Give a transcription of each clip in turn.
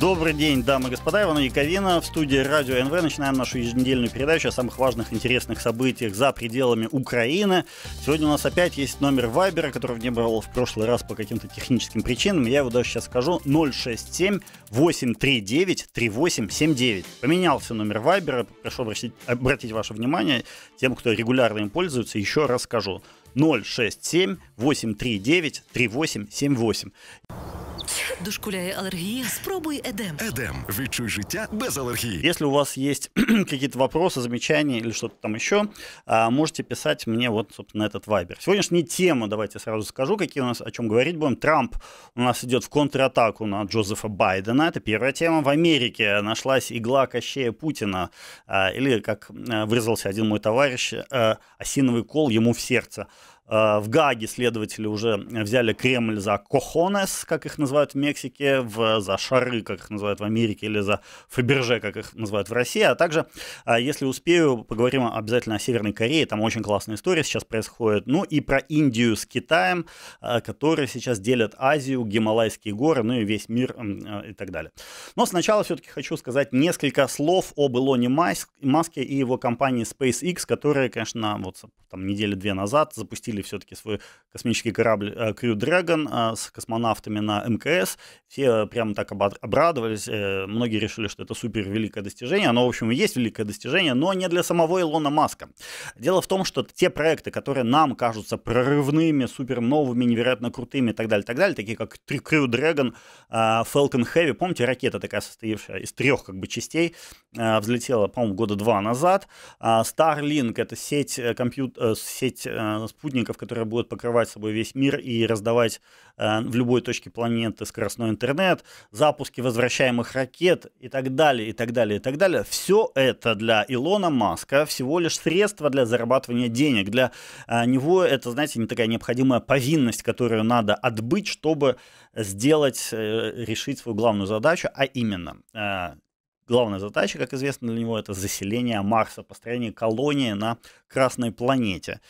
Добрый день, дамы и господа, Иван Яковина в студии Радио НВ. Начинаем нашу еженедельную передачу о самых важных, интересных событиях за пределами Украины. Сегодня у нас опять есть номер Вайбера, которого не брал в прошлый раз по каким-то техническим причинам. Я его даже сейчас скажу. 067-839-3879. Поменялся номер Вайбера. Прошу обратить, обратить ваше внимание. Тем, кто регулярно им пользуется, еще раз скажу. 067-839-3878. Дошкуляє аллергия? Спробуй Эдем. Эдем. Відчуй життя без аллергии. Если у вас есть какие-то вопросы, замечания или что-то там еще, а, можете писать мне вот, собственно, этот вайбер. Сегодняшняя тема, давайте сразу скажу, какие у нас, о чем говорить будем. Трамп у нас идет в контратаку на Джозефа Байдена. Это первая тема. В Америке нашлась игла Кощея Путина. А, или, как а, выразился один мой товарищ, осиновый кол ему в сердце. Э, в Гаге следователи уже взяли Кремль за кохонес, как их называют в Мексике, в, за шары, как их называют в Америке, или за фаберже, как их называют в России. А также, э, если успею, поговорим обязательно о Северной Корее. Там очень классная история сейчас происходит. Ну и про Индию с Китаем, э, которые сейчас делят Азию, Гималайские горы, ну и весь мир и так далее. Но сначала все-таки хочу сказать несколько слов об Илоне Маске и его компании SpaceX, которые, конечно, вот там недели две назад запустили запустили все-таки свой космический корабль э, Crew Dragon э, с космонавтами на МКС. Все э, прямо так обрадовались, многие решили, что это супер великое достижение. Оно, в общем, и есть великое достижение, но не для самого Илона Маска. Дело в том, что те проекты, которые нам кажутся прорывными, супер новыми, невероятно крутыми и так далее, так далее, такие как Crew Dragon, Falcon Heavy, помните, ракета такая состоявшая из трех как бы частей, взлетела, по-моему, года два назад. А Starlink — это сеть, компьют... сеть спутников спутников, которые будут покрывать собой весь мир и раздавать э, в любой точке планеты скоростной интернет, запуски возвращаемых ракет и так далее, и так далее, и так далее. Все это для Илона Маска всего лишь средство для зарабатывания денег. Для э, него это, знаете, не такая необходимая повинность, которую надо отбыть, чтобы сделать, э, решить свою главную задачу, а именно главная задача, как известно для него, это заселение Марса, построение колонии на Красной планете.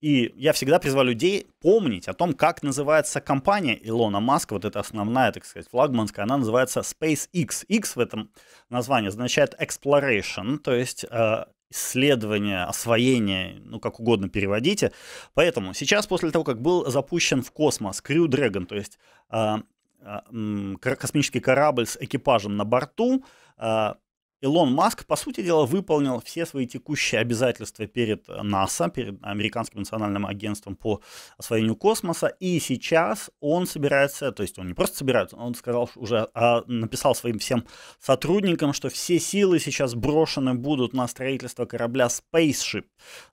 И я всегда призываю людей помнить о том, как называется компания Илона Маска, вот эта основная, так сказать, флагманская, она называется SpaceX. X в этом названии означает exploration, то есть э, исследование, освоение, ну как угодно переводите. Поэтому сейчас после того, как был запущен в космос Crew Dragon, то есть э, э, космический корабль с экипажем на борту, э, Илон Маск, по сути дела, выполнил все свои текущие обязательства перед э, НАСА, перед Американским национальным агентством по освоению космоса, и сейчас он собирается, то есть он не просто собирается, он сказал уже, а написал своим всем сотрудникам, что все силы сейчас брошены будут на строительство корабля Spaceship,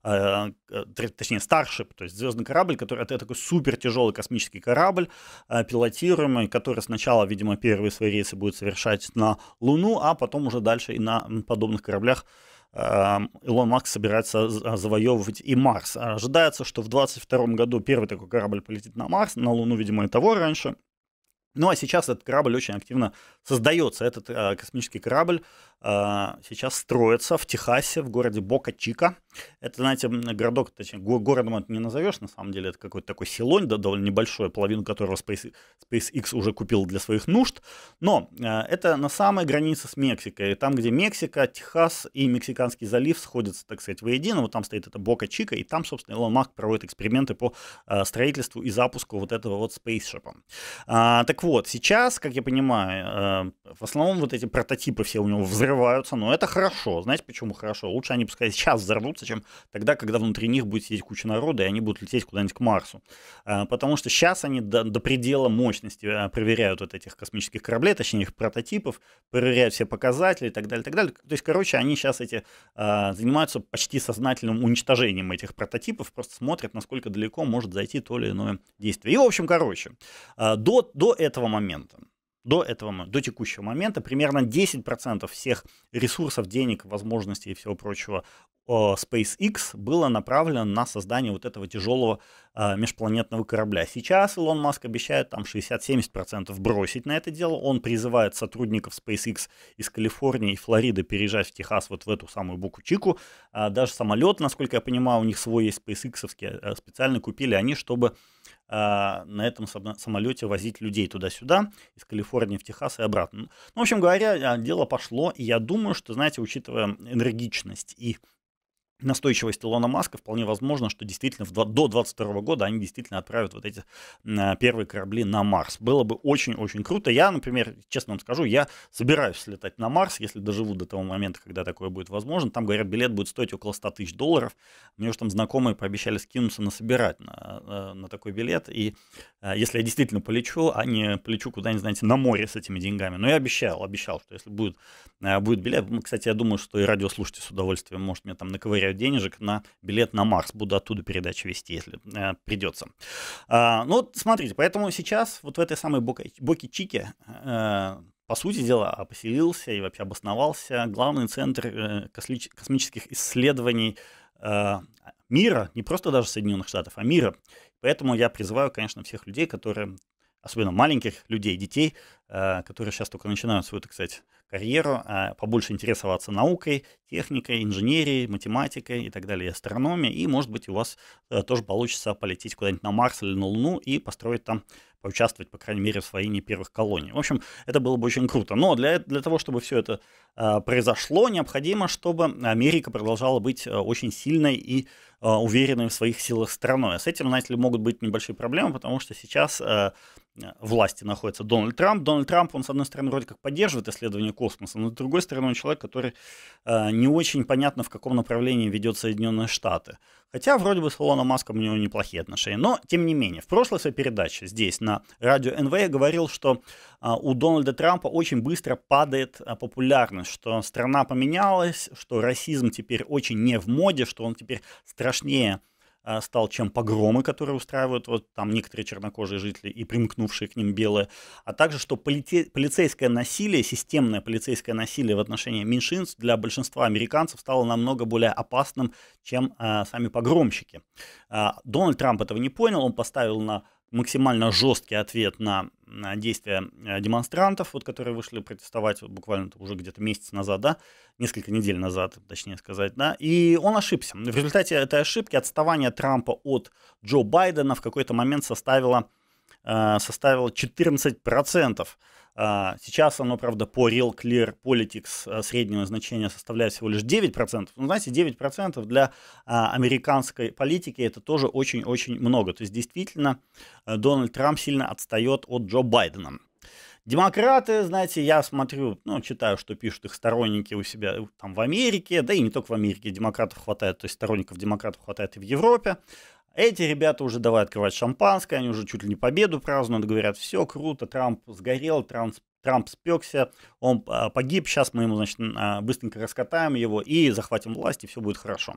э, э точнее Starship, то есть звездный корабль, который это такой супер тяжелый космический корабль, э, пилотируемый, который сначала, видимо, первые свои рейсы будет совершать на Луну, а потом уже дальше и на подобных кораблях эм, Илон Макс собирается э, завоевывать и Марс. А ожидается, что в 2022 году первый такой корабль полетит на Марс, на Луну, видимо, и того раньше. Ну а сейчас этот корабль очень активно создается. Этот э, космический корабль э, сейчас строится в Техасе, в городе Бока-Чика. Это, знаете, городок, точнее, городом это не назовешь, на самом деле, это какой-то такой селонь, да, довольно небольшой, половину которого SpaceX уже купил для своих нужд, но э, это на самой границе с Мексикой, там, где Мексика, Техас и Мексиканский залив сходятся, так сказать, воедино, вот там стоит это Бока Чика, и там, собственно, Илон Маск проводит эксперименты по э, строительству и запуску вот этого вот спейсшипа. А, так вот, сейчас, как я понимаю, э, в основном вот эти прототипы все у него взрываются, но это хорошо, знаете, почему хорошо? Лучше они пускай сейчас взорвутся, разрушатся, чем тогда, когда внутри них будет сидеть куча народа, и они будут лететь куда-нибудь к Марсу. А, потому что сейчас они до, до предела мощности а, проверяют вот этих космических кораблей, точнее их прототипов, проверяют все показатели и так далее, и так далее. То есть, короче, они сейчас эти а, занимаются почти сознательным уничтожением этих прототипов, просто смотрят, насколько далеко может зайти то или иное действие. И, в общем, короче, до, до этого момента до этого, до текущего момента примерно 10% всех ресурсов, денег, возможностей и всего прочего Э, SpaceX было направлено на создание вот этого тяжелого э, межпланетного корабля. Сейчас Илон Маск обещает там 60-70% бросить на это дело. Он призывает сотрудников SpaceX из Калифорнии и Флориды переезжать в Техас вот в эту самую букучику. чику а, даже самолет, насколько я понимаю, у них свой есть SpaceX, э, специально купили они, чтобы э, на этом самолете возить людей туда-сюда, из Калифорнии в Техас и обратно. Ну, в общем говоря, дело пошло, и я думаю, что, знаете, учитывая энергичность и настойчивость Илона Маска, вполне возможно, что действительно в до 2022 года они действительно отправят вот эти первые корабли на Марс. Было бы очень-очень круто. Я, например, честно вам скажу, я собираюсь летать на Марс, если доживу до того момента, когда такое будет возможно. Там, говорят, билет будет стоить около 100 тысяч долларов. Мне уж там знакомые пообещали скинуться насобирать на, э, на такой билет. И э, если я действительно полечу, а не полечу куда-нибудь, знаете, на море с этими деньгами. Но я обещал, обещал, что если будет, э, будет билет, кстати, я думаю, что и радиослушатель с удовольствием может мне там наковырять потеряют денежек на билет на Марс. Буду оттуда передачи вести, если э, придется. Э, ну, смотрите, поэтому сейчас вот в этой самой Боки-Чике э, по сути дела, поселился и вообще обосновался главный центр э, космических исследований э, мира, не просто даже Соединенных Штатов, а мира. Поэтому я призываю, конечно, всех людей, которые особенно маленьких людей, детей, э, которые сейчас только начинают свою, так сказать, карьеру, а, побольше интересоваться наукой, техникой, инженерией, математикой и так далее, астрономией. И, может быть, у вас э, тоже получится полететь куда-нибудь на Марс или на Луну и построить там, поучаствовать, по крайней мере, в освоении первых колоний. В общем, это было бы очень круто. Но для, для того, чтобы все это э, произошло, необходимо, чтобы Америка продолжала быть очень сильной и уверенной в своих силах страной. А с этим, знаете ли, могут быть небольшие проблемы, потому что сейчас Э, власти находится Дональд Трамп. Дональд Трамп, он, с одной стороны, вроде как поддерживает исследование космоса, но с другой стороны, он человек, который э, не очень понятно, в каком направлении ведет Соединенные Штаты. Хотя, вроде бы, с Илоном Маском у него неплохие отношения. Но, тем не менее, в прошлой своей передаче здесь на радио НВ я говорил, что э, у Дональда Трампа очень быстро падает э, популярность, что страна поменялась, что расизм теперь очень не в моде, что он теперь страшнее а, стал, чем погромы, которые устраивают вот там некоторые чернокожие жители и примкнувшие к ним белые, а также, что полицейское насилие, системное полицейское насилие в отношении меньшинств для большинства американцев стало намного более опасным, чем а, сами погромщики. А, Дональд Трамп этого не понял, он поставил на максимально жесткий ответ на действия э, демонстрантов, вот, которые вышли протестовать вот, буквально уже где-то месяц назад, да, несколько недель назад, точнее сказать, да, и он ошибся. В результате этой ошибки отставание Трампа от Джо Байдена в какой-то момент составило, э, составило 14%. А, сейчас оно, правда, по Real Clear Politics а, среднего значения составляет всего лишь 9%. Ну, знаете, 9% для а, американской политики это тоже очень-очень много. То есть, действительно, э, Дональд Трамп сильно отстает от Джо Байдена. Демократы, знаете, я смотрю, ну, читаю, что пишут их сторонники у себя э, там в Америке, да и не только в Америке, демократов хватает, то есть сторонников демократов хватает и в Европе. Эти ребята уже давай открывать шампанское, они уже чуть ли не победу празднуют, говорят, все круто, Трамп сгорел, Трамп, Трамп спекся, он а, погиб, сейчас мы ему, значит, а, быстренько раскатаем его и захватим власть, и все будет хорошо.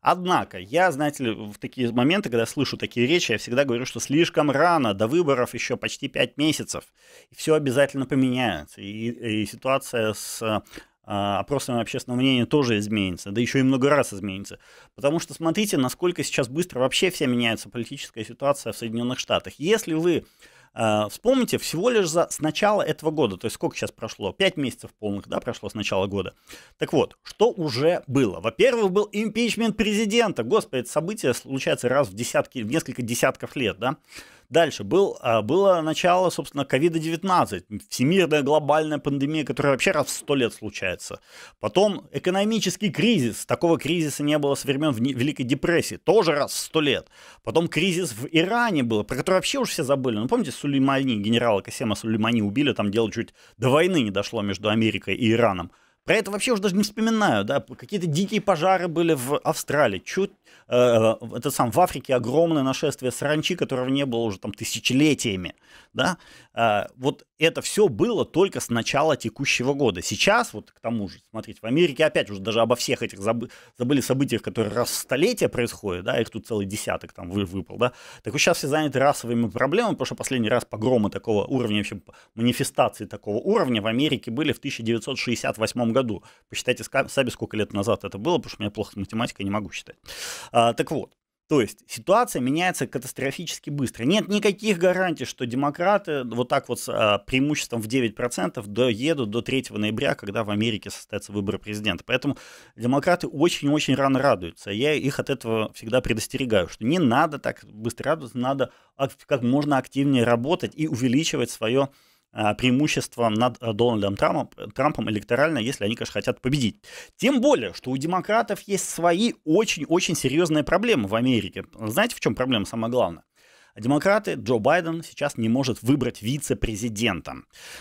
Однако, я, знаете ли, в такие моменты, когда слышу такие речи, я всегда говорю, что слишком рано, до выборов еще почти 5 месяцев, и все обязательно поменяется, и, и ситуация с а, опросами общественного мнения тоже изменится, да еще и много раз изменится. Потому что смотрите, насколько сейчас быстро вообще вся меняется политическая ситуация в Соединенных Штатах. Если вы а, вспомните, всего лишь за, с начала этого года, то есть сколько сейчас прошло, 5 месяцев полных, да, прошло с начала года. Так вот, что уже было? Во-первых, был импичмент президента. Господи, это событие случается раз в десятки, в несколько десятков лет, да. Дальше был, а, было начало, собственно, COVID-19, всемирная глобальная пандемия, которая вообще раз в сто лет случается. Потом экономический кризис, такого кризиса не было с времен Великой депрессии, тоже раз в сто лет. Потом кризис в Иране был, про который вообще уже все забыли. Ну, помните, Сулеймани, генерала Касема Сулеймани убили, там дело чуть до войны не дошло между Америкой и Ираном. Про это вообще уже даже не вспоминаю, да, какие-то дикие пожары были в Австралии, чуть, э, это сам, в Африке огромное нашествие саранчи, которого не было уже там тысячелетиями, да, э, вот это все было только с начала текущего года. Сейчас, вот к тому же, смотрите, в Америке опять уже даже обо всех этих забы- забыли событиях, которые раз в столетие происходят, да, их тут целый десяток там вы- выпал, да. Так вот сейчас все заняты расовыми проблемами, потому что последний раз погромы такого уровня, вообще манифестации такого уровня в Америке были в 1968 году. Посчитайте сами, сколько лет назад это было, потому что у меня плохо с математикой, не могу считать. А, так вот, то есть ситуация меняется катастрофически быстро. Нет никаких гарантий, что демократы вот так вот с а, преимуществом в 9% доедут до 3 ноября, когда в Америке состоятся выборы президента. Поэтому демократы очень-очень рано радуются. Я их от этого всегда предостерегаю, что не надо так быстро радоваться, надо как можно активнее работать и увеличивать свое Э, преимущество над э, Дональдом Трампом, Трампом электорально, если они, конечно, хотят победить. Тем более, что у демократов есть свои очень-очень серьезные проблемы в Америке. Знаете, в чем проблема самая главная? Демократы, Джо Байден сейчас не может выбрать вице-президента.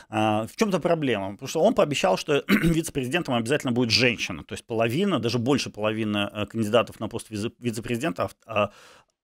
Э, в чем-то проблема, потому что он пообещал, что вице-президентом обязательно будет женщина. То есть половина, даже больше половины кандидатов на пост вице-президента а, а,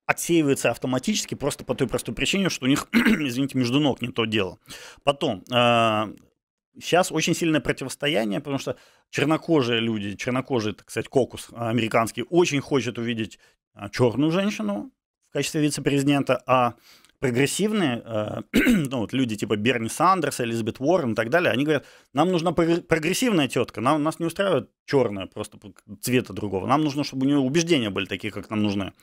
отсеиваются автоматически просто по той простой причине, что у них, извините, между ног не то дело. Потом, сейчас а, очень сильное противостояние, потому что чернокожие люди, чернокожий, так сказать, кокус американский очень хочет увидеть а, черную женщину в качестве вице-президента, а прогрессивные, а, ну, вот люди типа Берни Сандерса, Элизабет Уоррен и так далее, они говорят, нам нужна прогрессивная тетка, нам, нас не устраивает черная просто цвета другого, нам нужно, чтобы у нее убеждения были такие, как нам нужны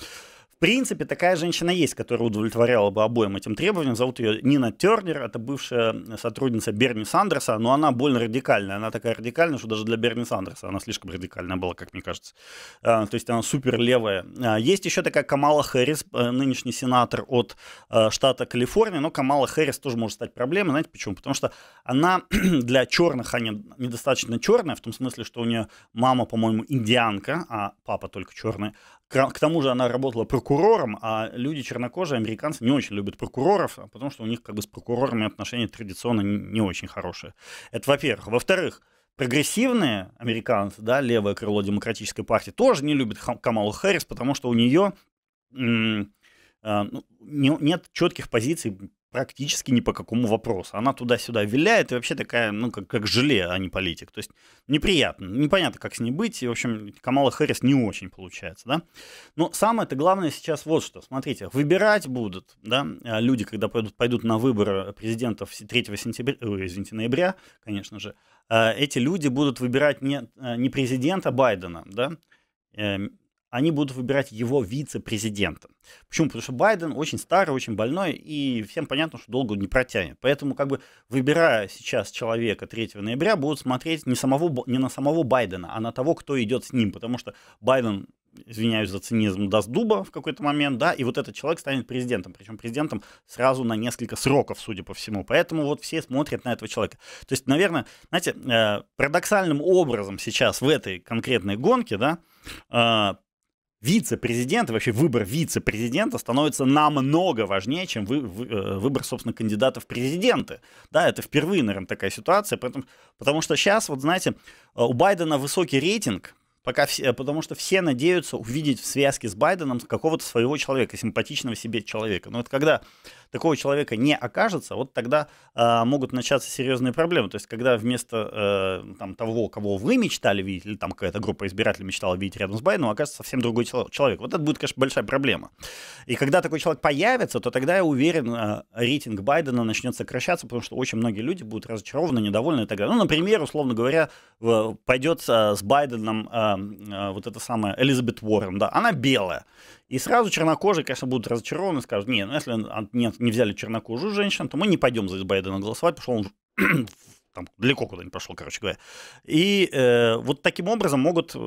принципе, такая женщина есть, которая удовлетворяла бы обоим этим требованиям. Зовут ее Нина Тернер, это бывшая сотрудница Берни Сандерса, но она больно радикальная. Она такая радикальная, что даже для Берни Сандерса она слишком радикальная была, как мне кажется. А, то есть она супер левая. А, есть еще такая Камала Хэрис, э, нынешний сенатор от э, штата Калифорния, но Камала Хэрис тоже может стать проблемой. Знаете почему? Потому что она для черных, она недостаточно черная, в том смысле, что у нее мама, по-моему, индианка, а папа только черный. К тому же она работала прокурором, а люди чернокожие, американцы, не очень любят прокуроров, потому что у них как бы с прокурорами отношения традиционно не очень хорошие. Это во-первых. Во-вторых, прогрессивные американцы, да, левое крыло демократической партии, тоже не любят Камалу Хэррис, потому что у нее м- м- э, ну, нет четких позиций практически ни по какому вопросу. Она туда-сюда виляет и вообще такая, ну, как, как желе, а не политик. То есть неприятно, непонятно, как с ней быть. И, в общем, Камала Харрис не очень получается, да. Но самое-то главное сейчас вот что. Смотрите, выбирать будут, да, а, люди, когда пойдут, пойдут на выборы президентов 3 сентября, ой, извините, ноября, конечно же, а, эти люди будут выбирать не, а, не президента Байдена, да, эм, они будут выбирать его вице президента Почему? Потому что Байден очень старый, очень больной, и всем понятно, что долго не протянет. Поэтому, как бы, выбирая сейчас человека 3 ноября, будут смотреть не, самого, не на самого Байдена, а на того, кто идет с ним. Потому что Байден извиняюсь за цинизм, даст дуба в какой-то момент, да, и вот этот человек станет президентом, причем президентом сразу на несколько сроков, судя по всему. Поэтому вот все смотрят на этого человека. То есть, наверное, знаете, э, парадоксальным образом сейчас в этой конкретной гонке, да, э, вице-президент, вообще выбор вице-президента становится намного важнее, чем вы, вы, э, выбор, собственно, кандидата в президенты. Да, это впервые, наверное, такая ситуация, поэтому, потому что сейчас, вот знаете, э, у Байдена высокий рейтинг, пока все, потому что все надеются увидеть в связке с Байденом какого-то своего человека, симпатичного себе человека. Но вот когда такого человека не окажется, вот тогда э, могут начаться серьезные проблемы. То есть, когда вместо э, там, того, кого вы мечтали видеть, или там какая-то группа избирателей мечтала видеть рядом с Байденом, а окажется совсем другой человек. Вот это будет, конечно, большая проблема. И когда такой человек появится, то тогда, я уверен, э, рейтинг Байдена начнет сокращаться, потому что очень многие люди будут разочарованы, недовольны и так далее. Ну, например, условно говоря, пойдет э, с Байденом э, э, вот эта самая Элизабет Уоррен, да, она белая. И сразу чернокожие, конечно, будут разочарованы, скажут, нет, ну если нет, не взяли чернокожую женщину, то мы не пойдем за Байдена голосовать, потому что он там далеко куда не прошел короче говоря. И э, вот таким образом могут э,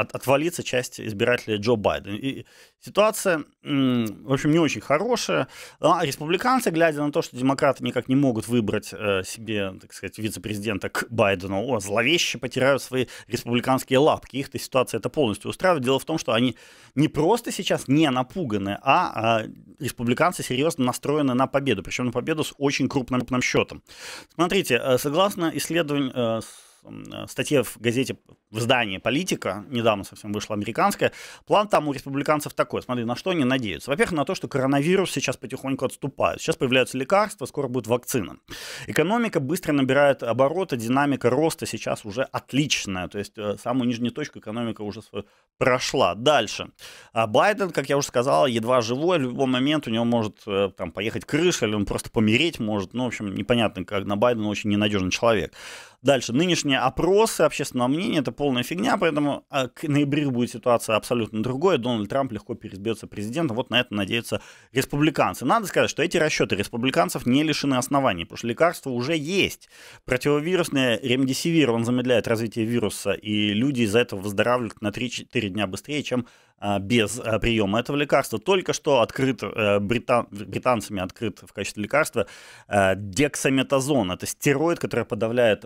от, отвалиться часть избирателей Джо Байдена. И ситуация, в общем, не очень хорошая. А республиканцы, глядя на то, что демократы никак не могут выбрать э, себе, так сказать, вице-президента к Байдену, о, зловеще потирают свои республиканские лапки. Их-то ситуация это полностью устраивает. Дело в том, что они не просто сейчас не напуганы, а, а республиканцы серьезно настроены на победу. Причем на победу с очень крупным, крупным счетом. Смотрите, э, согласно согласно исследованию, э, Э, статье в газете, в издании «Политика», недавно совсем вышла американская, план там у республиканцев такой, смотри, на что они надеются. Во-первых, на то, что коронавирус сейчас потихоньку отступает. Сейчас появляются лекарства, скоро будет вакцина. Экономика быстро набирает обороты, динамика роста сейчас уже отличная. То есть э, самую нижнюю точку экономика уже прошла. Дальше. А Байден, как я уже сказал, едва живой, в любой момент у него может э, там поехать крыша, или он просто помереть может. Ну, в общем, непонятно, как на Байден очень ненадежный человек. Дальше, нынешние опросы общественного мнения – это полная фигня, поэтому а, к ноябрю будет ситуация абсолютно другая. Дональд Трамп легко переизбьется президентом, вот на это надеются республиканцы. Надо сказать, что эти расчеты республиканцев не лишены оснований, потому что лекарства уже есть. Противовирусные ремдисивир он замедляет развитие вируса, и люди из-за этого выздоравливают на 3-4 дня быстрее, чем а, без э, приема этого лекарства. Только что открыт э, британ, британцами открыт в качестве лекарства э, дексаметазон. Это стероид, который подавляет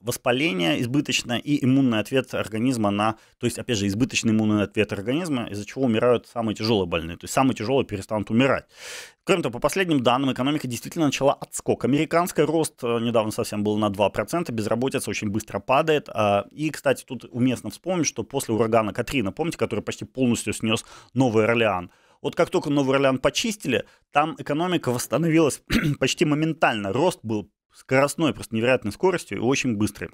воспаление избыточное и иммунный ответ организма на... То есть, опять же, избыточный иммунный ответ организма, из-за чего умирают самые тяжелые больные. То есть самые тяжелые перестанут умирать. Кроме того, по последним данным, экономика действительно начала отскок. Американский рост недавно совсем был на 2%, безработица очень быстро падает. А, и, кстати, тут уместно вспомнить, что после урагана Катрина, помните, который почти пол полностью снес Новый Орлеан. Вот как только Новый Орлеан почистили, там экономика восстановилась почти моментально. Рост был скоростной, просто невероятной скоростью и очень быстрый.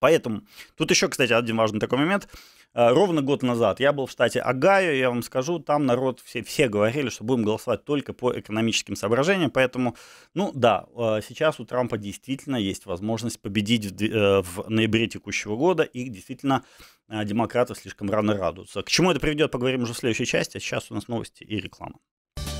Поэтому тут еще, кстати, один важный такой момент. А, ровно год назад я был в штате Агайо, я вам скажу, там народ все, все говорили, что будем голосовать только по экономическим соображениям, поэтому, ну да, а, сейчас у Трампа действительно есть возможность победить в, э, в ноябре текущего года, и действительно а, демократы слишком рано радуются. К чему это приведет, поговорим уже в следующей части, а сейчас у нас новости и реклама.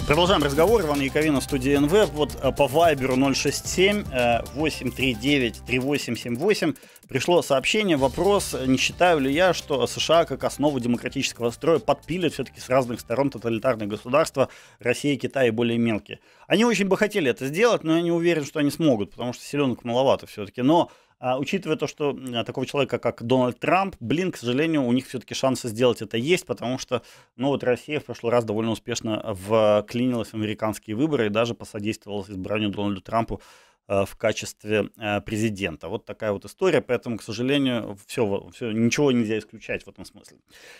Продолжаем разговор. Иван Яковина, студия НВ. Вот э, по Вайберу 067-839-3878 э, пришло сообщение, вопрос, э, не считаю ли я, что США как основу демократического строя подпилят все-таки с разных сторон тоталитарные государства, Россия, Китай и более мелкие. Они очень бы хотели это сделать, но я не уверен, что они смогут, потому что силенок маловато все-таки. Но а учитывая то, что а, такого человека, как Дональд Трамп, блин, к сожалению, у них все-таки шансы сделать это есть, потому что, ну вот Россия в прошлый раз довольно успешно э, вклинилась в американские выборы и даже посодействовала избранию Дональду Трампу Э, в качестве э, президента. Вот такая вот история, поэтому, к сожалению, все, все, ничего нельзя исключать в этом смысле.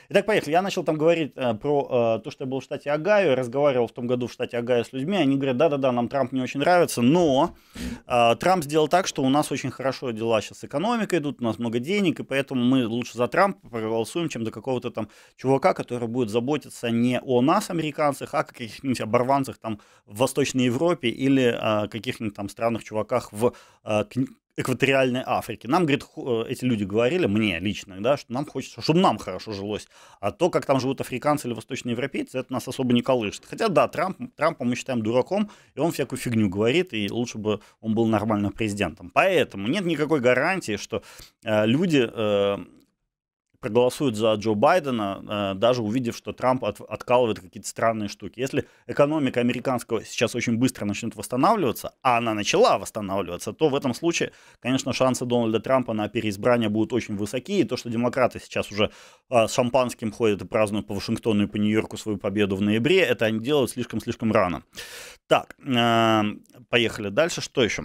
Итак, поехали. Я начал там говорить э, про то, что я был в штате Агаю, разговаривал в том году в штате Агаю с людьми, они говорят, да-да-да, нам Трамп не очень нравится, но Трамп сделал так, что у нас очень хорошо дела сейчас Экономика экономикой идут, у нас много денег, и поэтому мы лучше за Трампа проголосуем, чем за какого-то там чувака, который будет заботиться не о нас, американцах, а о каких-нибудь оборванцах там в Восточной Европе или каких-нибудь там странных чуваках, чуваках в э, экваториальной Африке. Нам, говорит, э, эти люди говорили, мне лично, да, что нам хочется, чтобы нам хорошо жилось. А то, как там живут африканцы или восточноевропейцы, это нас особо не колышет. Хотя, да, Трамп, Трампа мы считаем дураком, и он всякую фигню говорит, и лучше бы он был нормальным президентом. Поэтому нет никакой гарантии, что э, люди э, проголосуют за Джо Байдена, э, даже увидев, что Трамп от, откалывает какие-то странные штуки. Если экономика американского сейчас очень быстро начнет восстанавливаться, а она начала восстанавливаться, то в этом случае, конечно, шансы Дональда Трампа на переизбрание будут очень высоки. И то, что демократы сейчас уже э, с шампанским ходят и празднуют по Вашингтону и по Нью-Йорку свою победу в ноябре, это они делают слишком-слишком рано. Так, э, поехали дальше. Что еще?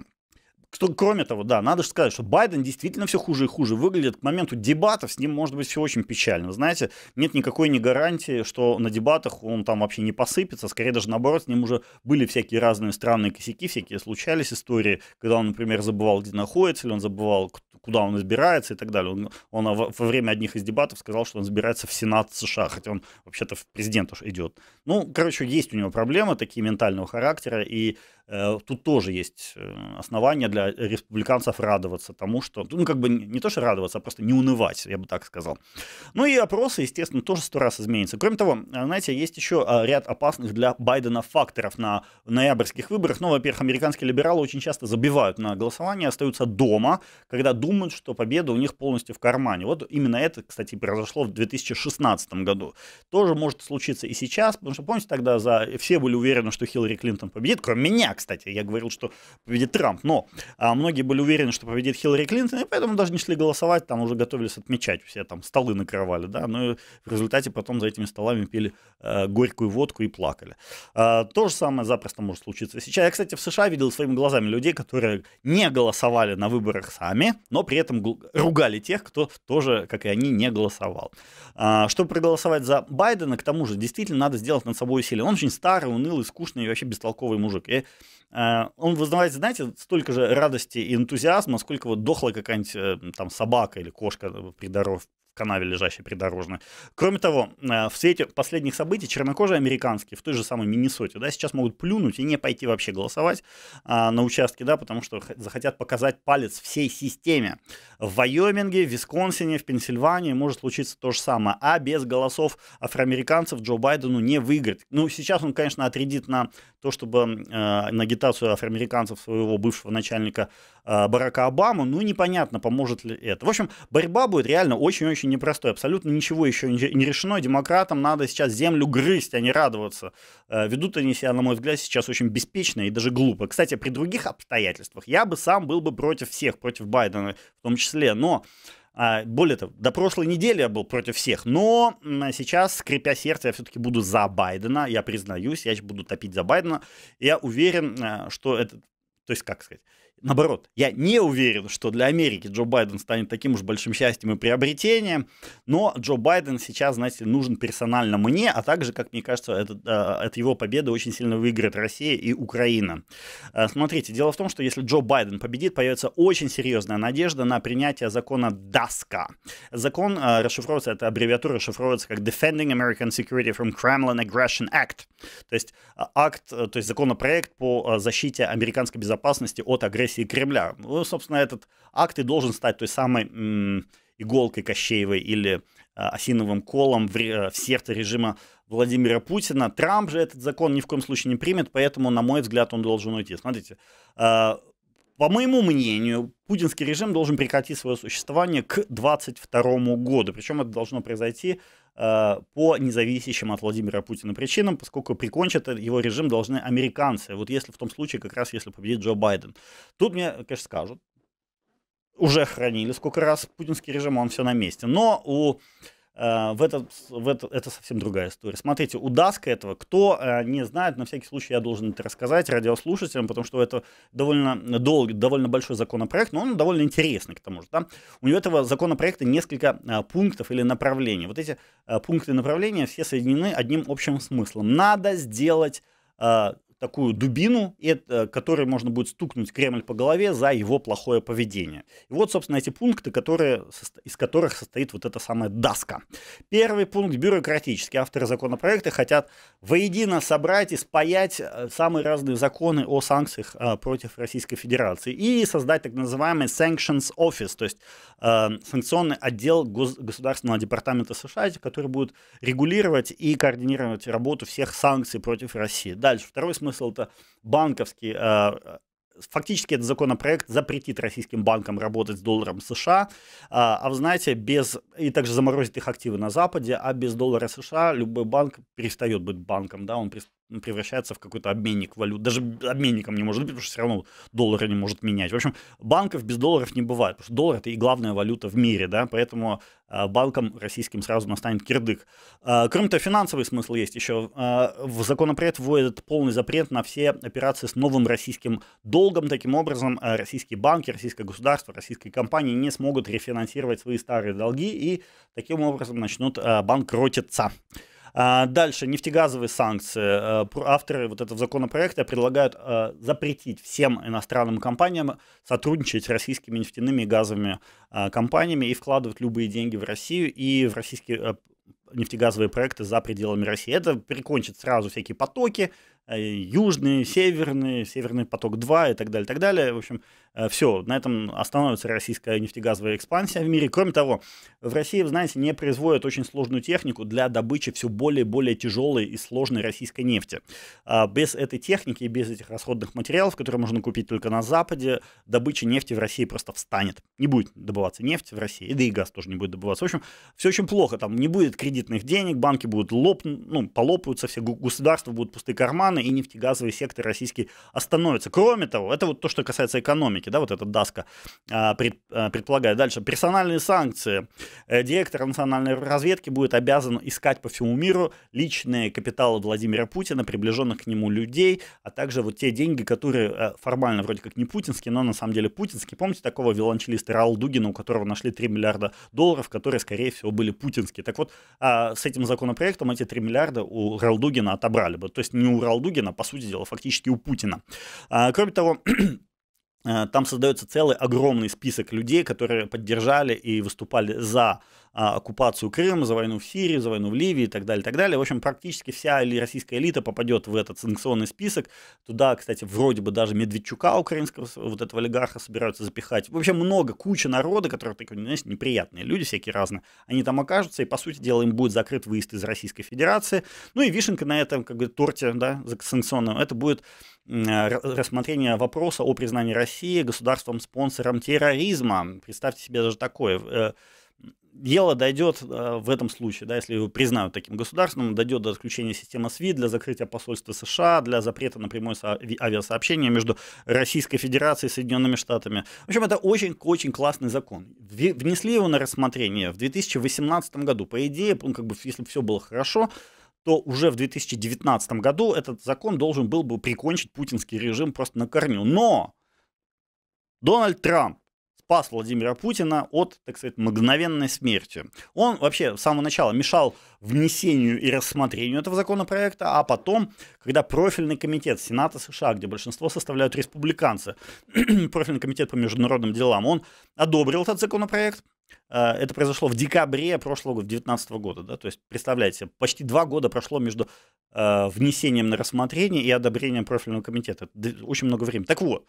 кроме того, да, надо же сказать, что Байден действительно все хуже и хуже выглядит. К моменту дебатов с ним может быть все очень печально. Вы знаете, нет никакой не гарантии, что на дебатах он там вообще не посыпется. Скорее даже наоборот, с ним уже были всякие разные странные косяки, всякие случались истории, когда он, например, забывал, где находится, или он забывал, куда он избирается и так далее. Он, он во время одних из дебатов сказал, что он избирается в Сенат США, хотя он вообще-то в президент уж идет. Ну, короче, есть у него проблемы такие ментального характера, и Э, тут тоже есть э, основания для республиканцев радоваться тому, что, ну, как бы не то, что радоваться, а просто не унывать, я бы так сказал. Ну и опросы, естественно, тоже сто раз изменятся. Кроме того, э, знаете, есть еще ряд опасных для Байдена факторов на ноябрьских выборах. Ну, во-первых, американские либералы очень часто забивают на голосование, остаются дома, когда думают, что победа у них полностью в кармане. Вот именно это, кстати, произошло в 2016 году. Тоже может случиться и сейчас, потому что, помните, тогда за... все были уверены, что Хиллари Клинтон победит, кроме меня, кстати. Я говорил, что победит Трамп. Но а, многие были уверены, что победит Хиллари Клинтон, и поэтому даже не шли голосовать, там уже готовились отмечать. Все там столы накрывали, да, но в результате потом за этими столами пили а, горькую водку и плакали. А, то же самое запросто может случиться сейчас. Я, кстати, в США а видел своими глазами людей, которые не голосовали на выборах сами, но при этом ругали тех, кто тоже, как и они, не голосовал. А, чтобы проголосовать за Байдена, к тому же, действительно надо сделать над собой усилие. Он очень старый, унылый, скучный и вообще бестолковый мужик. И Э, он вызывает, знаете, столько же радости и энтузиазма, сколько вот дохла какая-нибудь э, там собака или кошка при в канаве, лежащей придорожной. Кроме того, э, в свете последних событий чернокожие американские в той же самой Миннесоте, да, сейчас могут плюнуть и не пойти вообще голосовать а, на участке, да, потому что захотят показать палец всей системе. В Вайоминге, в Висконсине, в Пенсильвании может случиться то же самое, а без голосов афроамериканцев Джо Байдену не выиграть. Ну, сейчас он, конечно, отрядит на то, чтобы э, на агитацию афроамериканцев своего бывшего начальника э, Барака Обаму, ну, непонятно, поможет ли это. В общем, борьба будет реально очень-очень очень непростой. Абсолютно ничего еще не решено. Демократам надо сейчас землю грызть, а не радоваться. Э, ведут они себя, на мой взгляд, сейчас очень беспечно и даже глупо. Кстати, при других обстоятельствах я бы сам был бы против всех, против Байдена в том числе. Но а, более того, до прошлой недели я был против всех, но сейчас, скрипя сердце, я все-таки буду за Байдена, я признаюсь, я буду топить за Байдена. Я уверен, э, что это, то есть, как сказать, Наоборот, я не уверен, что для Америки Джо Байден станет таким уж большим счастьем и приобретением, но Джо Байден сейчас, знаете, нужен персонально мне, а также, как мне кажется, этот, а, от его победы очень сильно выиграет Россия и Украина. А, смотрите, дело в том, что если Джо Байден победит, появится очень серьезная надежда на принятие закона ДАСКА. Закон а, расшифровывается, это аббревиатура расшифровывается как Defending American Security from Kremlin Aggression Act, то есть акт, то есть законопроект по защите американской безопасности от агрессии агрессии Кремля. Ну, собственно, этот акт и должен стать той самой м, иголкой Кощеевой или а, осиновым колом в, э, в сердце режима Владимира Путина. Трамп же этот закон ни в коем случае не примет, поэтому, на мой взгляд, он должен уйти. Смотрите, э, по моему мнению, путинский режим должен прекратить свое существование к 2022 году. Причем это должно произойти Э, по независящим от Владимира Путина причинам, поскольку прикончат его режим должны американцы. Вот если в том случае, как раз если победит Джо Байден. Тут мне, конечно, скажут, уже хранили сколько раз путинский режим, он все на месте. Но у Э, в этот в этот это совсем другая история. Смотрите, у Даска этого, кто э, не знает, на всякий случай я должен это рассказать радиослушателям, потому что это довольно долгий, довольно большой законопроект, но он довольно интересный, к тому же. Да? У него этого законопроекта несколько э, пунктов или направлений. Вот эти пункты направления все соединены одним общим смыслом. Надо сделать такую дубину, которой можно будет стукнуть Кремль по голове за его плохое поведение. И вот, собственно, эти пункты, которые, из которых состоит вот эта самая даска. Первый пункт бюрократический. Авторы законопроекта хотят воедино собрать и спаять э, самые разные законы о санкциях э, против Российской Федерации и создать так называемый Sanctions Office, то есть э, санкционный отдел Государственного департамента США, который будет регулировать и координировать работу всех санкций против России. Дальше, второй смысл Замысел-то банковский. Э, э, фактически этот законопроект запретит российским банкам работать с долларом США, э, а вы знаете, без, и также заморозит их активы на Западе, а без доллара США любой банк перестает быть банком, да, он превращается в какой-то обменник валют. Даже обменником не может быть, потому что все равно доллары не может менять. В общем, банков без долларов не бывает, потому что доллар это и главная валюта в мире, да, поэтому а, банкам российским сразу настанет кирдык. А, кроме того, финансовый смысл есть еще. А, в законопроект вводит полный запрет на все операции с новым российским долгом. Таким образом, российские банки, российское государство, российские компании не смогут рефинансировать свои старые долги и таким образом начнут банкротиться. А, дальше, нефтегазовые санкции. Э, авторы вот этого законопроекта предлагают э, запретить всем иностранным компаниям сотрудничать с российскими нефтяными и газовыми а, компаниями и вкладывать любые деньги в Россию и в российские э, нефтегазовые проекты за пределами России. Это перекончит сразу всякие потоки, э, южные, северные, северный поток-2 и так далее, так далее. В общем, э, все, на этом остановится российская нефтегазовая экспансия в мире. Кроме того, в России, вы знаете, не производят очень сложную технику для добычи все более и более тяжелой и сложной российской нефти. А без этой техники и без этих расходных материалов, которые можно купить только на Западе, добыча нефти в России просто встанет. Не будет добываться нефть в России, да и газ тоже не будет добываться. В общем, все очень плохо, там не будет кредит кредитных денег, банки будут лоп, ну, полопаются, все государства будут пустые карманы, и нефтегазовый сектор российский остановится. Кроме того, это вот то, что касается экономики, да, вот эта даска а, пред, а, предполагает. Дальше, персональные санкции. Э, директор национальной разведки будет обязан искать по всему миру личные капиталы Владимира Путина, приближенных к нему людей, а также вот те деньги, которые э, формально вроде как не путинские, но на самом деле путинские. Помните такого виолончелиста Раул Дугина, у которого нашли 3 миллиарда долларов, которые, скорее всего, были путинские? Так вот, а, а, с этим законопроектом эти 3 миллиарда у Ралдугина отобрали бы. То есть не у Ралдугина, по сути дела, фактически у Путина. А, кроме того, Э, там создается целый огромный список людей, которые поддержали и выступали за а, оккупацию Крыма, за войну в Сирии, за войну в Ливии и так далее, и так далее. В общем, практически вся российская элита попадет в этот санкционный список. Туда, кстати, вроде бы даже Медведчука украинского, вот этого олигарха, собираются запихать. В общем, много, куча народа, которые такие, знаешь, неприятные люди всякие разные. Они там окажутся, и, по сути дела, им будет закрыт выезд из Российской Федерации. Ну и вишенка на этом, как бы, торте, да, санкционном, это будет Э, рассмотрение вопроса о признании России государством-спонсором терроризма. Представьте себе даже такое. Э, дело дойдет э, в этом случае, да, если его признают таким государством, дойдет до отключения системы СВИ для закрытия посольства США, для запрета на прямое авиасообщение между Российской Федерацией и Соединенными Штатами. В общем, это очень-очень классный закон. Внесли его на рассмотрение в 2018 году. По идее, он как бы, если бы все было хорошо, то уже в 2019 году этот закон должен был бы прикончить путинский режим просто на корню. Но Дональд Трамп спас Владимира Путина от, так сказать, мгновенной смерти. Он вообще с самого начала мешал внесению и рассмотрению этого законопроекта, а потом, когда профильный комитет Сената США, где большинство составляют республиканцы, профильный комитет по международным делам, он одобрил этот законопроект, а, это произошло в декабре прошлого года, 2019 года. Да? То есть, представляете, почти два года прошло между э, внесением на рассмотрение и одобрением профильного комитета. очень много времени. Так вот,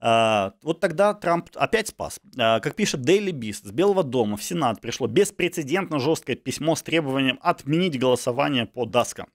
э, вот тогда Трамп опять спас. Э, как пишет Daily Beast, с Белого дома в Сенат пришло беспрецедентно жесткое письмо с требованием отменить голосование по ДАСКО.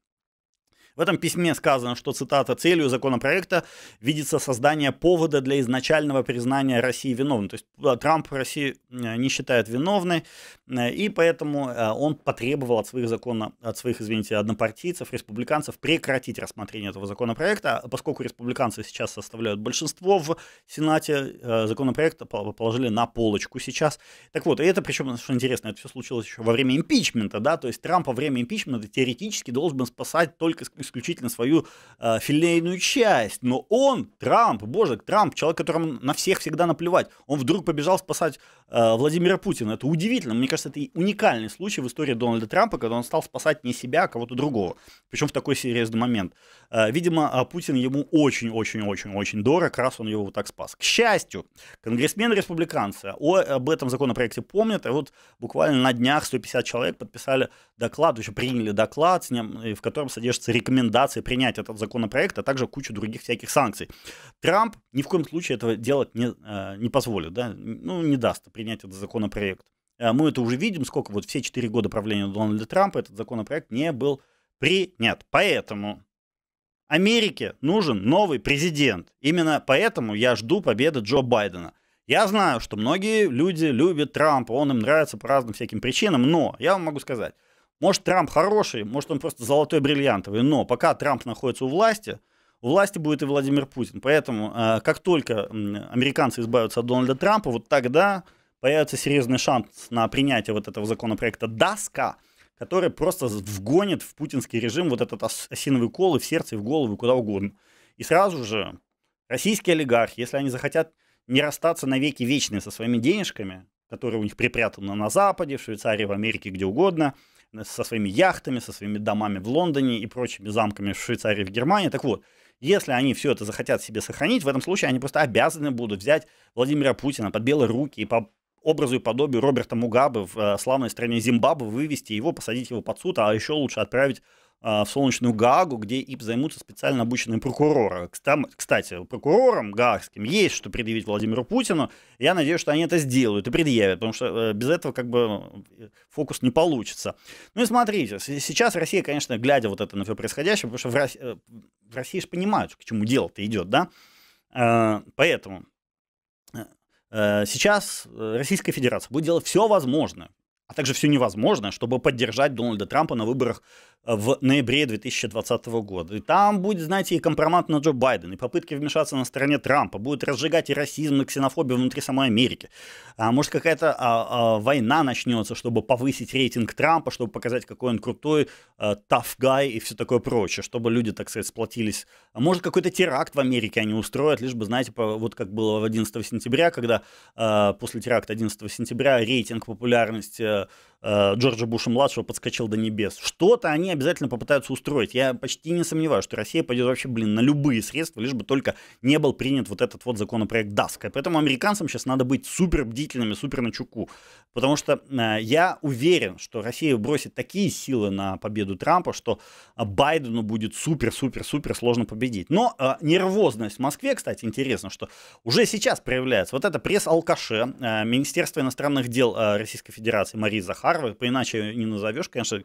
В этом письме сказано, что, цитата, целью законопроекта видится создание повода для изначального признания России виновной. То есть э, Трамп России э, не считает виновной, э, и поэтому он потребовал от своих, закона, от своих извините, однопартийцев, республиканцев прекратить рассмотрение этого законопроекта, а поскольку республиканцы сейчас составляют большинство в Сенате, законопроект положили на полочку сейчас. Так вот, и это причем, что интересно, это все случилось еще во время импичмента, да, то есть Трамп во время импичмента теоретически должен был спасать только исключительно свою э, филейную часть. Но он, Трамп, боже, Трамп, человек, которому на всех всегда наплевать, он вдруг побежал спасать э, Владимира Путина. Это удивительно. Мне кажется, это уникальный случай в истории Дональда Трампа, когда он стал спасать не себя, а кого-то другого. Причем в такой серьезный момент. Э, видимо, э, Путин ему очень-очень-очень-очень дорог, раз он его вот так спас. К счастью, конгрессмены-республиканцы об этом законопроекте помнят, и вот буквально на днях 150 человек подписали доклад, еще приняли доклад, в котором содержатся рекомендации рекомендации принять этот законопроект, а также кучу других всяких санкций. Трамп ни в коем случае этого делать не, э, не позволит, да, ну, не даст принять этот законопроект. Э, мы это уже видим, сколько вот все четыре года правления Дональда Трампа этот законопроект не был принят. Поэтому Америке нужен новый президент. Именно поэтому я жду победы Джо Байдена. Я знаю, что многие люди любят Трампа, он им нравится по разным всяким причинам, но я вам могу сказать, может, Трамп хороший, может, он просто золотой бриллиантовый, но пока Трамп находится у власти, у власти будет и Владимир Путин. Поэтому, э, как только американцы избавятся от Дональда Трампа, вот тогда появится серьезный шанс на принятие вот этого законопроекта ДАСКА, который просто вгонит в путинский режим вот этот осиновый кол и в сердце, и в голову, и куда угодно. И сразу же российские олигархи, если они захотят не расстаться навеки вечные со своими денежками, которые у них припрятаны на Западе, в Швейцарии, в Америке, где угодно – со своими яхтами, со своими домами в Лондоне и прочими замками в Швейцарии, в Германии. Так вот, если они все это захотят себе сохранить, в этом случае они просто обязаны будут взять Владимира Путина под белые руки и по образу и подобию Роберта Мугабы в э, славной стране Зимбабве вывести его, посадить его под суд, а еще лучше отправить а, в солнечную Гагу, где ИП займутся специально обученные прокуроры. Кстати, прокурорам гаагским есть что предъявить Владимиру Путину. Я надеюсь, что они это сделают и предъявят, потому что э, без этого как бы э, фокус не получится. Ну и смотрите, сейчас Россия, конечно, глядя вот это на все происходящее, потому что в России, э, в России же понимают, к чему дело-то идет, да? Поэтому сейчас Российская Федерация будет делать все возможное, а также все невозможное, чтобы поддержать Дональда Трампа на выборах в ноябре 2020 года. И там будет, знаете, и компромат на Джо Байдена и попытки вмешаться на стороне Трампа, будет разжигать и расизм, и ксенофобию внутри самой Америки. А может, какая-то а, а, война начнется, чтобы повысить рейтинг Трампа, чтобы показать, какой он крутой, а, tough guy и все такое прочее, чтобы люди, так сказать, сплотились. А может, какой-то теракт в Америке они устроят, лишь бы, знаете, по, вот как было 11 сентября, когда а, после теракта 11 сентября рейтинг популярности а, э, Джорджа Буша-младшего подскочил до небес. Что-то они обязательно попытаются устроить. Я почти не сомневаюсь, что Россия пойдет вообще, блин, на любые средства, лишь бы только не был принят вот этот вот законопроект Даска. Поэтому американцам сейчас надо быть супер бдительными, супер на чуку. Потому что э, я уверен, что Россия бросит такие силы на победу Трампа, что Байдену будет супер-супер-супер сложно победить. Но э, нервозность в Москве, кстати, интересно, что уже сейчас проявляется. Вот это пресс-алкаше э, Министерства иностранных дел э, Российской Федерации Марии Захар Харвард, иначе не назовешь, конечно,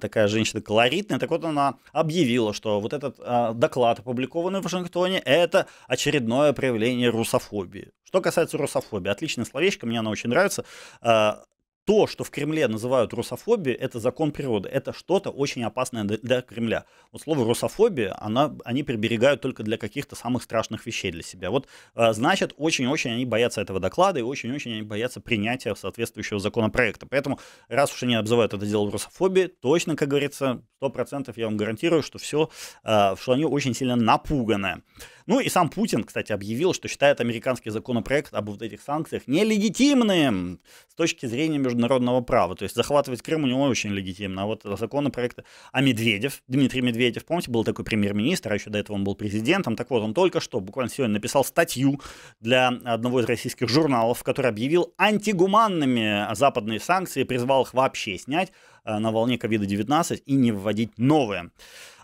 такая женщина колоритная. Так вот, она объявила, что вот этот а, доклад, опубликованный в Вашингтоне, это очередное проявление русофобии. Что касается русофобии, отличное словечко, мне она очень нравится. А, то, что в Кремле называют русофобией, это закон природы. Это что-то очень опасное для Кремля. Вот слово русофобия, она, они приберегают только для каких-то самых страшных вещей для себя. Вот, э, значит, очень-очень они боятся этого доклада и очень-очень они боятся принятия соответствующего законопроекта. Поэтому, раз уж они обзывают это дело русофобией, точно, как говорится, 100% я вам гарантирую, что все, э, что они очень сильно напуганы. Ну и сам Путин, кстати, объявил, что считает американский законопроект об вот этих санкциях нелегитимным с точки зрения международного права. То есть захватывать Крым у него очень легитимно. А вот законопроект... А Медведев, Дмитрий Медведев, помните, был такой премьер-министр, а еще до этого он был президентом. Так вот, он только что, буквально сегодня, написал статью для одного из российских журналов, который объявил антигуманными западные санкции, призвал их вообще снять э, на волне COVID-19 и не вводить новые.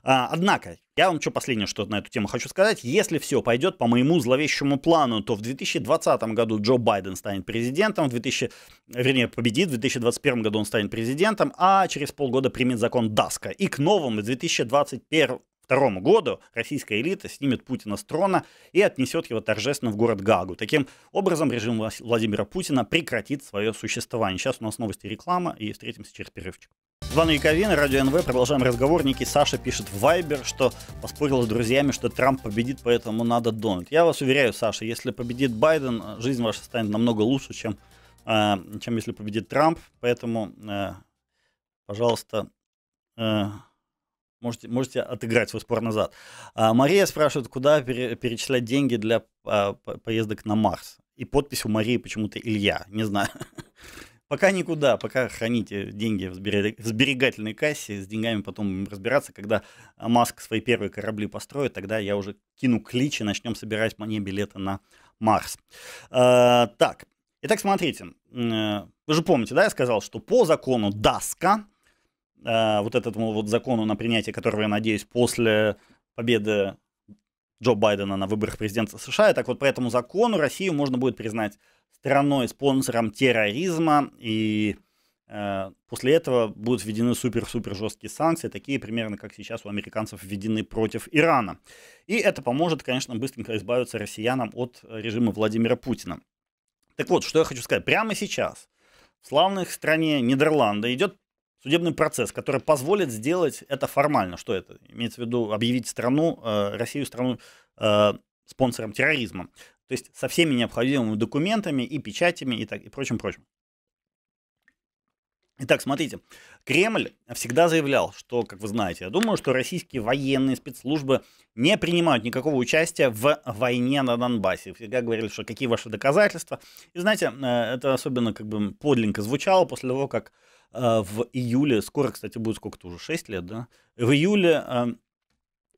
А, однако, я вам что последнее, что на эту тему хочу сказать. Если все пойдет по моему зловещему плану, то в 2020 году Джо Байден станет президентом, в 2000, вернее, победит, в 2021 году он станет президентом, а через полгода примет закон Даска. И к новому 2021 1992 году российская элита снимет Путина с трона и отнесет его торжественно в город Гагу. Таким образом, режим Владимира Путина прекратит свое существование. Сейчас у нас новости реклама и встретимся через перерывчик. Иван Яковин, Радио НВ, продолжаем разговор. Ники Саша пишет в Вайбер, что поспорил с друзьями, что Трамп победит, поэтому надо Дональд. Я вас уверяю, Саша, если победит Байден, жизнь ваша станет намного лучше, чем, э, чем если победит Трамп. Поэтому, э, пожалуйста, э, можете, можете отыграть свой спор назад. А Мария спрашивает, куда пере, перечислять деньги для а, поездок на Марс. И подпись у Марии почему-то Илья, не знаю. Пока никуда, пока храните деньги в сберегательной кассе, с деньгами потом разбираться. Когда Маск свои первые корабли построит, тогда я уже кину клич и начнем собирать мне билеты на Марс. А, так, итак, смотрите, э, вы же помните, да, я сказал, что по закону Даска, а, вот этому вот закону на принятие которого, я надеюсь, после победы Джо Байдена на выборах президента США, и так вот по этому закону Россию можно будет признать страной, спонсором терроризма, и э, после этого будут введены супер-супер жесткие санкции, такие примерно, как сейчас у американцев введены против Ирана. И это поможет, конечно, быстренько избавиться россиянам от э, режима Владимира Путина. Так вот, что я хочу сказать. Прямо сейчас в славных стране Нидерланды идет судебный процесс, который позволит сделать это формально. Что это? Имеется в виду объявить страну, э, Россию страну э, спонсором терроризма. То есть со всеми необходимыми документами и печатями и, так, и прочим, прочим. Итак, смотрите, Кремль всегда заявлял, что, как вы знаете, я думаю, что российские военные спецслужбы не принимают никакого участия в войне на Донбассе. Всегда говорили, что какие ваши доказательства. И знаете, э, это особенно как бы подлинно звучало после того, как э, в июле, скоро, кстати, будет сколько-то уже, 6 лет, да? В июле э,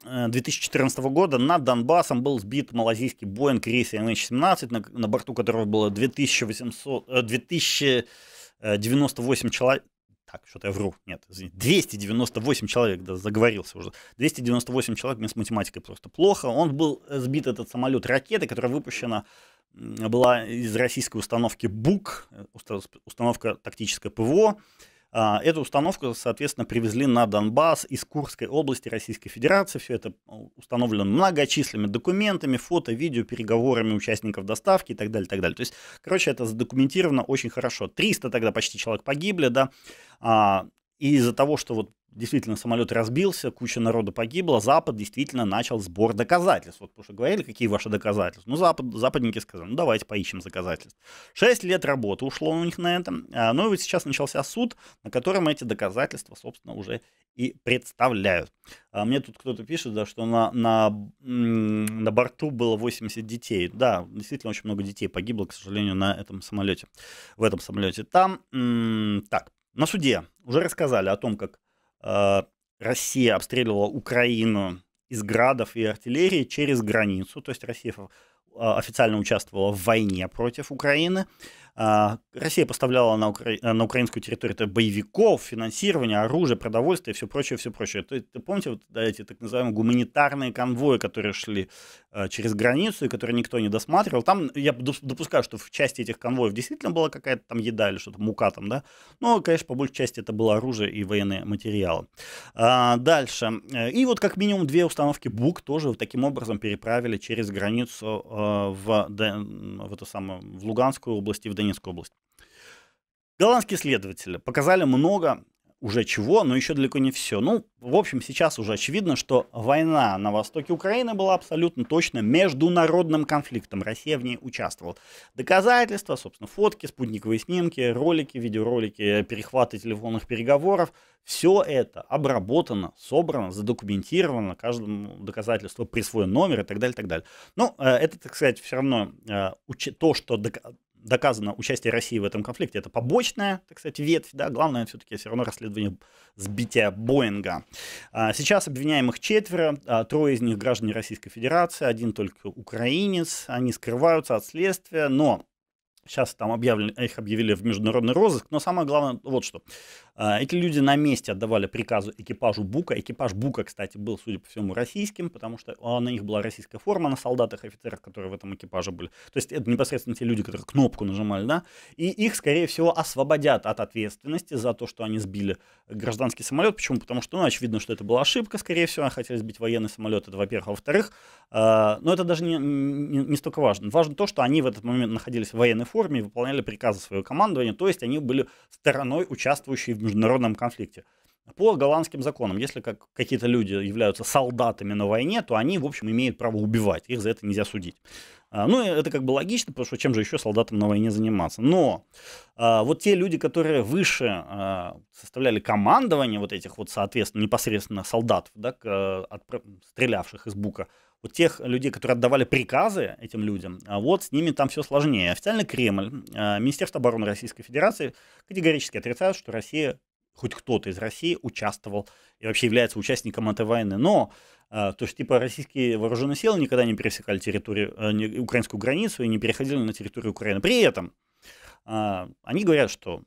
2014 э, года над Донбассом был сбит малазийский Боинг рейс MH17, на, на борту которого было 2800, 2098 э, человек. Так, что-то я вру. Нет, извините. 298 человек, да, заговорился уже. 298 человек, мне с математикой просто плохо. Он был э, сбит, этот самолет, ракеты, которая выпущена была из российской установки БУК, установка тактическое ПВО. А, эту установку, соответственно, привезли на Донбасс из Курской области Российской Федерации. Все это установлено многочисленными документами, фото, видео, переговорами участников доставки и так далее, так далее. То есть, короче, это задокументировано очень хорошо. 300 тогда почти человек погибли, да. А, и из-за того, что вот действительно самолет разбился, куча народа погибла, Запад действительно начал сбор доказательств. Вот потому что говорили, какие ваши доказательства. Ну, Запад, западники сказали, ну, давайте поищем доказательств. Шесть лет работы ушло у них на этом. А, ну, и вот сейчас начался суд, на котором эти доказательства, собственно, уже и представляют. А, мне тут кто-то пишет, да, что на, на, на борту было 80 детей. Да, действительно, очень много детей погибло, к сожалению, на этом самолете. В этом самолете. Там, так, на суде уже рассказали о том, как э, Россия обстреливала Украину из градов и артиллерии через границу. То есть Россия а, официально участвовала в войне против Украины. А, Россия поставляла на, укра... Э, на украинскую территорию это боевиков, финансирование, оружие, продовольствие, все прочее, все прочее. Это, это помните вот да, эти так называемые гуманитарные конвои, которые шли э, через границу и которые никто не досматривал? Там я допускаю, что в части этих конвоев действительно была какая-то там еда или что-то мука там, да. Но, конечно, по большей части это было оружие и военные материалы. А, дальше э, и вот как минимум две установки БУК тоже таким образом переправили через границу э, в, в эту самую в Луганскую область и в Донецкую область. Голландские следователи показали много уже чего, но еще далеко не все. Ну, в общем, сейчас уже очевидно, что война на востоке Украины была абсолютно точно международным конфликтом. Россия в ней участвовала. Доказательства, собственно, фотки, спутниковые снимки, ролики, видеоролики, перехваты телефонных переговоров. Все это обработано, собрано, задокументировано, каждому доказательству присвоен номер и так далее, и так далее. Но ну, э, это, так сказать, все равно э, то, что доказано участие России в этом конфликте. Это побочная, так сказать, ветвь. Да? Главное все-таки все равно расследование сбития Боинга. А, сейчас обвиняемых четверо, а, трое из них граждане Российской Федерации, один только украинец. Они скрываются от следствия, но Сейчас там объявлен, их объявили в международный розыск, но самое главное вот что. А, эти люди на месте отдавали приказу экипажу Бука. Экипаж Бука, кстати, был, судя по всему, российским, потому что на них была российская форма на солдатах, и офицерах, которые в этом экипаже были. То есть это непосредственно те люди, которые кнопку нажимали, да, и их, скорее всего, освободят от ответственности за то, что они сбили гражданский самолет. Почему? Потому что, ну, очевидно, что это была ошибка, скорее всего, они хотели сбить военный самолет, это во-первых. А во-вторых, э, но это даже не, не, не столько важно. Важно то, что они в этот момент находились в военной форме и выполняли приказы своего командования, то есть они были стороной, участвующей в международном конфликте. По голландским законам, если как, какие-то люди являются солдатами на войне, то они, в общем, имеют право убивать, их за это нельзя судить. А, ну, это как бы логично, потому что чем же еще солдатам на войне заниматься. Но а, вот те люди, которые выше а, составляли командование вот этих вот, соответственно, непосредственно солдат, да, к, а, от, стрелявших из бука, вот тех людей, которые отдавали приказы этим людям, а вот с ними там все сложнее. Официально Кремль, а, Министерство обороны Российской Федерации категорически отрицают, что Россия, хоть кто-то из России участвовал и вообще является участником этой войны. Но а, то есть, типа, российские вооруженные силы никогда не пересекали территорию, э, украинскую границу и не переходили на территорию Украины. При этом они говорят, что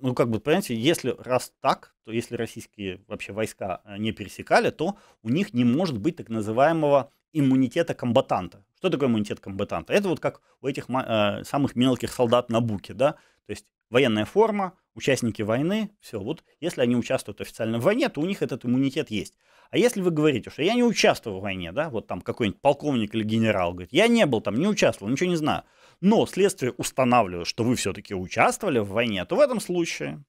ну, как бы, понимаете, если раз так, то если российские вообще войска э, не пересекали, то у них не может быть так называемого иммунитета комбатанта. Что такое иммунитет комбатанта? Это вот как у этих э, самых мелких солдат на буке, да, то есть военная форма, участники войны, все, вот если они участвуют официально в войне, то у них этот иммунитет есть. А если вы говорите, что я не участвовал в войне, да, вот там какой-нибудь полковник или генерал говорит, я не был там, не участвовал, ничего не знаю, но следствие устанавливает, что вы все-таки участвовали в войне, то в этом случае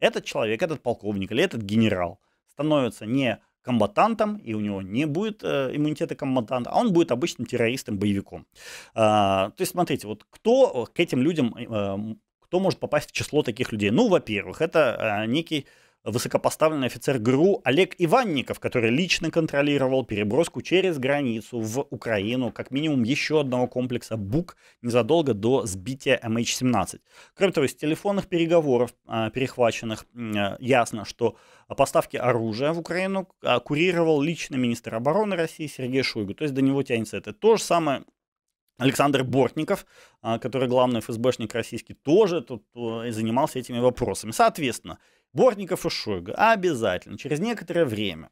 этот человек, этот полковник или этот генерал становится не комбатантом, и у него не будет э, иммунитета комбатанта, а он будет обычным террористом-боевиком. Э, а, то есть, смотрите, вот кто к этим людям, э, кто может попасть в число таких людей? Ну, во-первых, это э, некий высокопоставленный офицер ГРУ Олег Иванников, который лично контролировал переброску через границу в Украину как минимум еще одного комплекса БУК незадолго до сбития MH17. Эм Кроме того, из телефонных переговоров, а, перехваченных, а, ясно, что поставки оружия в Украину а, курировал лично министр обороны России Сергей Шойгу. То есть до него тянется это. То же самое Александр Бортников, который главный ФСБшник российский, тоже тут э, занимался этими вопросами. Соответственно, Бортников и Шойга обязательно через некоторое время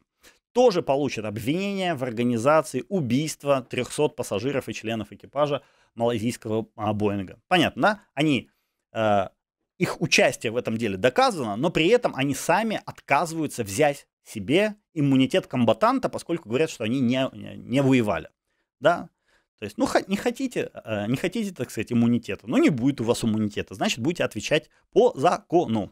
тоже получат обвинение в организации убийства 300 пассажиров и членов экипажа малазийского а, Боинга. Понятно, да? Они, э, их участие в этом деле доказано, но при этом они сами отказываются взять себе иммунитет комбатанта, поскольку говорят, что они не, не воевали. Да? То есть, ну, не хотите, э, не хотите, так сказать, иммунитета, но ну, не будет у вас иммунитета, значит, будете отвечать по закону.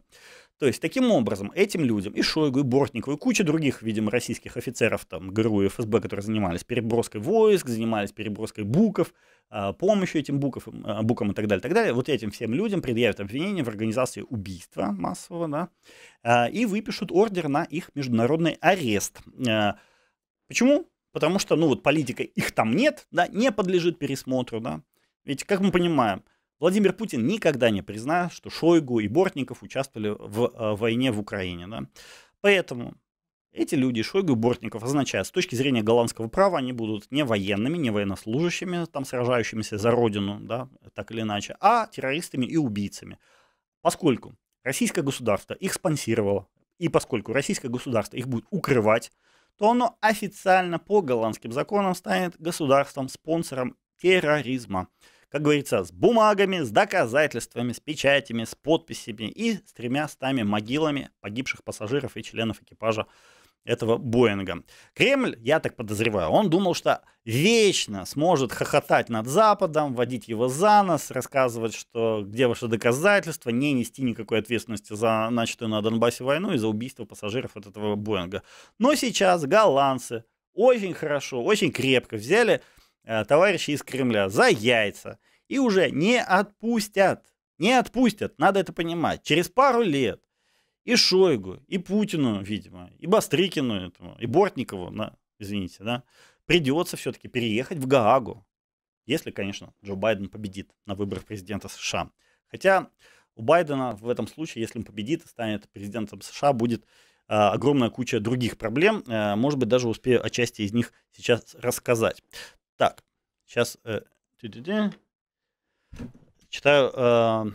То есть, таким образом, этим людям, и Шойгу, и Бортникову, и куча других, видимо, российских офицеров, там, ГРУ и ФСБ, которые занимались переброской войск, занимались переброской буков, а, помощью этим буков, а, букам и так далее, так далее, вот этим всем людям предъявят обвинение в организации убийства массового, да, а, и выпишут ордер на их международный арест. Почему? Потому что, ну вот, политика их там нет, да, не подлежит пересмотру, да. Ведь, как мы понимаем, Владимир Путин никогда не признал, что Шойгу и Бортников участвовали в э, войне в Украине. Да? Поэтому эти люди, Шойгу и Бортников, означают, с точки зрения голландского права, они будут не военными, не военнослужащими, там, сражающимися за родину, да, так или иначе, а террористами и убийцами. Поскольку российское государство их спонсировало, и поскольку российское государство их будет укрывать, то оно официально по голландским законам станет государством-спонсором терроризма как говорится, с бумагами, с доказательствами, с печатями, с подписями и с тремя стами могилами погибших пассажиров и членов экипажа этого Боинга. Кремль, я так подозреваю, он думал, что вечно сможет хохотать над Западом, водить его за нос, рассказывать, что где ваши доказательства, не нести никакой ответственности за начатую на Донбассе войну и за убийство пассажиров от этого Боинга. Но сейчас голландцы очень хорошо, очень крепко взяли Э, товарищи из Кремля за яйца и уже не отпустят. Не отпустят, надо это понимать. Через пару лет и Шойгу, и Путину, видимо, и Бастрыкину этому, и Бортникову, на, извините, да, придется все-таки переехать в Гаагу, если, конечно, Джо Байден победит на выборах президента США. Хотя у Байдена в этом случае, если он победит и станет президентом США, будет э, огромная куча других проблем. Э, может быть, даже успею отчасти из них сейчас рассказать. Так, сейчас э, читаю э,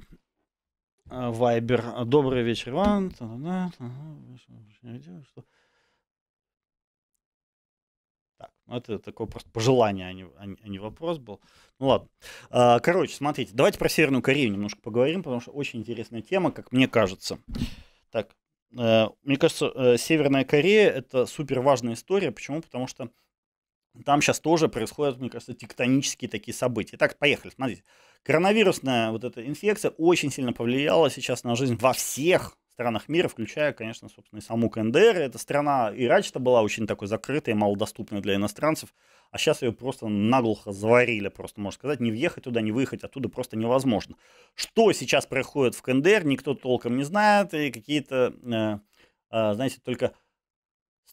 э, Вайбер. Добрый вечер, Иван. Так, ну это такое просто пожелание, а не, а не а вопрос был. Ну ладно. А, короче, смотрите, давайте про Северную Корею немножко поговорим, потому что очень интересная тема, как мне кажется. Так, э, мне кажется, э, Северная Корея это супер важная история. Почему? Потому что там сейчас тоже происходят, мне кажется, тектонические такие события. Так, поехали, смотрите. Коронавирусная вот эта инфекция очень сильно повлияла сейчас на жизнь во всех странах мира, включая, конечно, собственно, и саму КНДР. Эта страна и раньше-то была очень такой закрытой, малодоступной для иностранцев, а сейчас ее просто наглухо заварили, просто можно сказать, не въехать туда, не выехать оттуда просто невозможно. Что сейчас происходит в КНДР, никто толком не знает, и какие-то, э, э, знаете, только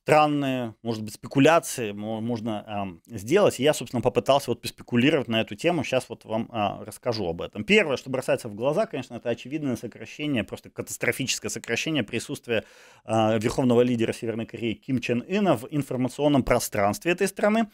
странные, может быть, спекуляции можно э, сделать. И я, собственно, попытался вот поспекулировать на эту тему. Сейчас вот вам э, расскажу об этом. Первое, что бросается в глаза, конечно, это очевидное сокращение, просто катастрофическое сокращение присутствия э, верховного лидера Северной Кореи Ким Чен Ына в информационном пространстве этой страны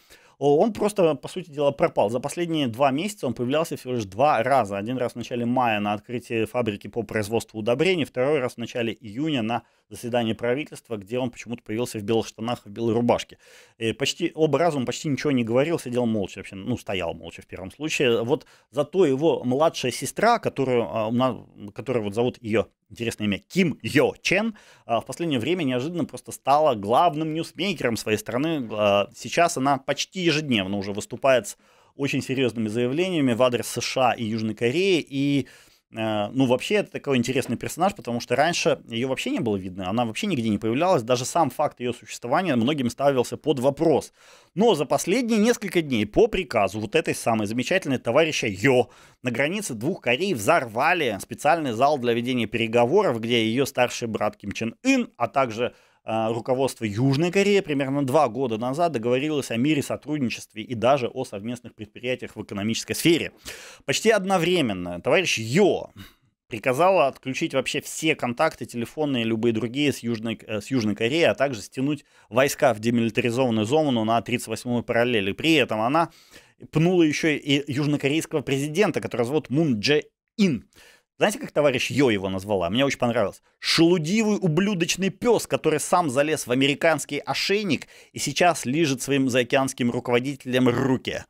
он просто, по сути дела, пропал. За последние два месяца он появлялся всего лишь два раза. Один раз в начале мая на открытии фабрики по производству удобрений, второй раз в начале июня на заседании правительства, где он почему-то появился в белых штанах, в белой рубашке. И почти оба раза он почти ничего не говорил, сидел молча, вообще, ну, стоял молча в первом случае. Вот зато его младшая сестра, которую, а, которую вот зовут ее интересное имя Ким Йо Чен, а, в последнее время неожиданно просто стала главным ньюсмейкером своей страны. А, сейчас она почти ежедневно уже выступает с очень серьезными заявлениями в адрес США и Южной Кореи. И, э, ну, вообще, это такой интересный персонаж, потому что раньше ее вообще не было видно, она вообще нигде не появлялась, даже сам факт ее существования многим ставился под вопрос. Но за последние несколько дней по приказу вот этой самой замечательной товарища Йо на границе двух Корей взорвали специальный зал для ведения переговоров, где ее старший брат Ким Чен Ын, а также Э, руководство Южной Кореи примерно два года назад договорилось о мире, сотрудничестве и даже о совместных предприятиях в экономической сфере. Почти одновременно товарищ Йо приказала отключить вообще все контакты, телефонные, любые другие с Южной, э, с Южной Кореей, а также стянуть войска в демилитаризованную зону на 38 й параллели. при этом она пнула еще и южнокорейского президента, который зовут Мун Дже Ин. Знаете, как товарищ Йо его назвала? Мне очень понравилось. Шелудивый ублюдочный пес, который сам залез в американский ошейник и сейчас лижет своим заокеанским руководителем руки.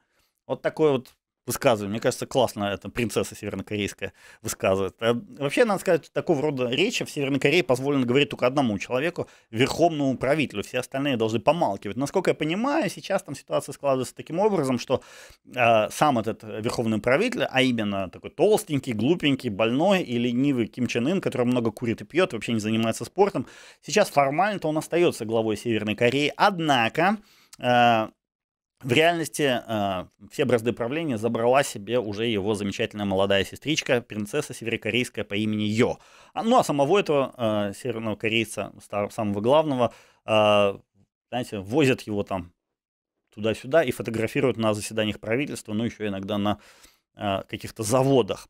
Вот такой вот высказывает, Мне кажется, классно это принцесса севернокорейская высказывает. Э, вообще, надо сказать, что такого рода речи в Северной Корее позволено говорить только одному человеку, верховному правителю. Все остальные должны помалкивать. Насколько я понимаю, сейчас там ситуация складывается таким образом, что э, сам этот верховный правитель, а именно такой толстенький, глупенький, больной и ленивый Ким Чен Ын, который много курит и пьет, вообще не занимается спортом, сейчас формально-то он остается главой Северной Кореи. Однако... Э, в реальности э, все бразды правления забрала себе уже его замечательная молодая сестричка, принцесса северокорейская по имени Йо. А, ну а самого этого э, а, северного корейца, старого, самого главного, э, знаете, возят его там туда-сюда и фотографируют на заседаниях правительства, ну еще иногда на Э, каких-то заводах.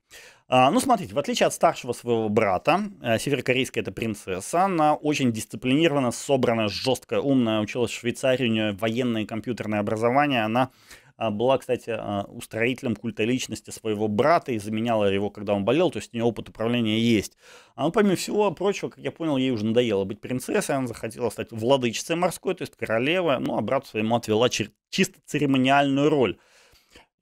А, ну, смотрите, в отличие от старшего своего брата, э, северокорейская это принцесса, она очень дисциплинирована, собрана, жесткая, умная, училась в Швейцарии, у нее военное и компьютерное образование, она э, была, кстати, устроителем культа личности своего брата и заменяла его, когда он болел, то есть у нее опыт управления есть. А ну, помимо всего прочего, как я понял, ей уже надоело быть принцессой, она захотела стать владычицей морской, то есть королевой, ну, а брату своему отвела чисто церемониальную роль –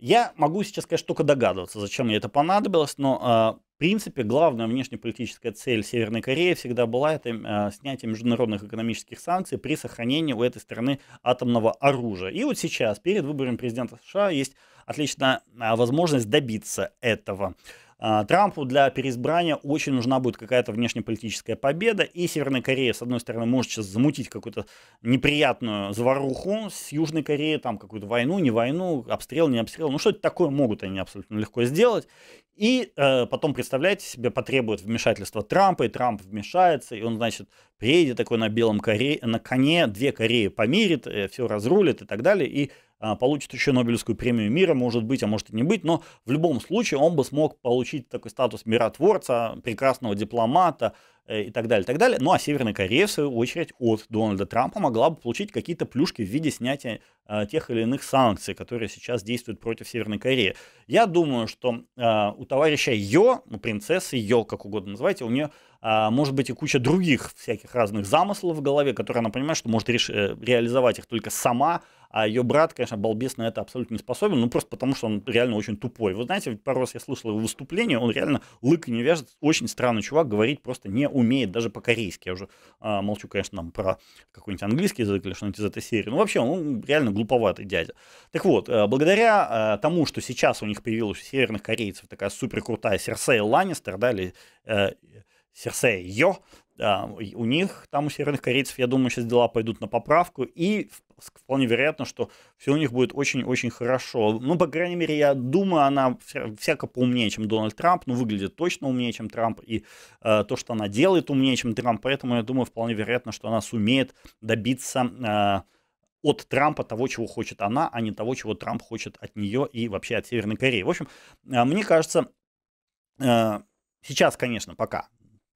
я могу сейчас, конечно, только догадываться, зачем мне это понадобилось, но, а, в принципе, главная внешнеполитическая цель Северной Кореи всегда была это а, снятие международных экономических санкций при сохранении у этой страны атомного оружия. И вот сейчас, перед выбором президента США, есть отличная а, возможность добиться этого. А, Трампу для переизбрания очень нужна будет какая-то внешнеполитическая победа, и Северная Корея, с одной стороны, может сейчас замутить какую-то неприятную заваруху с Южной Кореей, там какую-то войну, не войну, обстрел, не обстрел, ну что-то такое могут они абсолютно легко сделать, и э, потом, представляете себе, потребует вмешательства Трампа, и Трамп вмешается, и он, значит, приедет такой на белом коре, на коне, две Кореи помирит, э, все разрулит и так далее, и а, получит еще Нобелевскую премию мира, может быть, а может и не быть, но в любом случае он бы смог получить такой статус миротворца, прекрасного дипломата э, и так далее, и так далее. Ну а Северная Корея, в свою очередь, от Дональда Трампа могла бы получить какие-то плюшки в виде снятия а, тех или иных санкций, которые сейчас действуют против Северной Кореи. Я думаю, что а, у товарища Йо, принцессы Йо, как угодно называйте, у нее а, может быть и куча других всяких разных замыслов в голове, которые она понимает, что может реш... Э, реализовать их только сама, а ее брат, конечно, балбес на это абсолютно не способен, ну просто потому, что он реально очень тупой. Вы знаете, пару раз я слышал его выступление, он реально лык не вяжет, очень странный чувак, говорить просто не умеет, даже по-корейски. Я уже а, молчу, конечно, нам про какой-нибудь английский язык или что-нибудь из этой серии. Ну вообще, он реально глуповатый дядя. Так вот, э, благодаря э, тому, что сейчас у них появилась у северных корейцев такая супер крутая Серсея Ланнистер, да, или э, Серсея Йо, а, у них, там у северных корейцев, я думаю, сейчас дела пойдут на поправку, и вполне вероятно, что все у них будет очень-очень хорошо. Ну, по крайней мере, я думаю, она всяко поумнее, чем Дональд Трамп, но ну, выглядит точно умнее, чем Трамп, и э, то, что она делает, умнее, чем Трамп, поэтому я думаю, вполне вероятно, что она сумеет добиться... Э, от Трампа того, чего хочет она, а не того, чего Трамп хочет от нее и вообще от Северной Кореи. В общем, мне кажется, сейчас, конечно, пока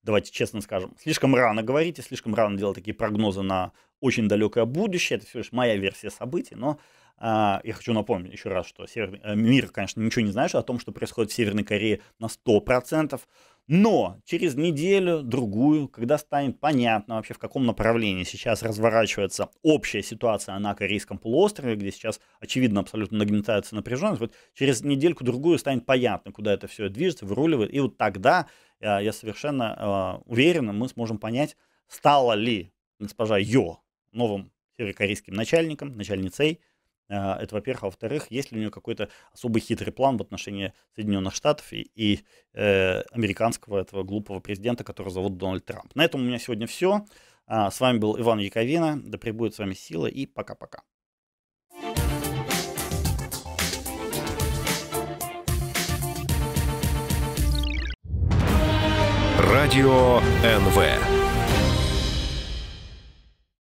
давайте честно скажем, слишком рано говорить и слишком рано делать такие прогнозы на очень далекое будущее. Это всего лишь моя версия событий, но э, я хочу напомнить еще раз, что север... Э, мир, конечно, ничего не знает о том, что происходит в Северной Корее на 100%, но через неделю, другую, когда станет понятно вообще, в каком направлении сейчас разворачивается общая ситуация на Корейском полуострове, где сейчас, очевидно, абсолютно нагнетается напряженность, вот через недельку-другую станет понятно, куда это все движется, выруливает, и вот тогда Э, я совершенно э, уверен, мы сможем понять, стала ли госпожа Йо новым северокорейским начальником, начальницей. Э, это, во-первых. А во-вторых, есть ли у нее какой-то особый хитрый план в отношении Соединенных Штатов и, и э, американского этого глупого президента, которого зовут Дональд Трамп. На этом у меня сегодня все. А, с вами был Иван Яковина. Да пребудет с вами сила и пока-пока. Радио НВ.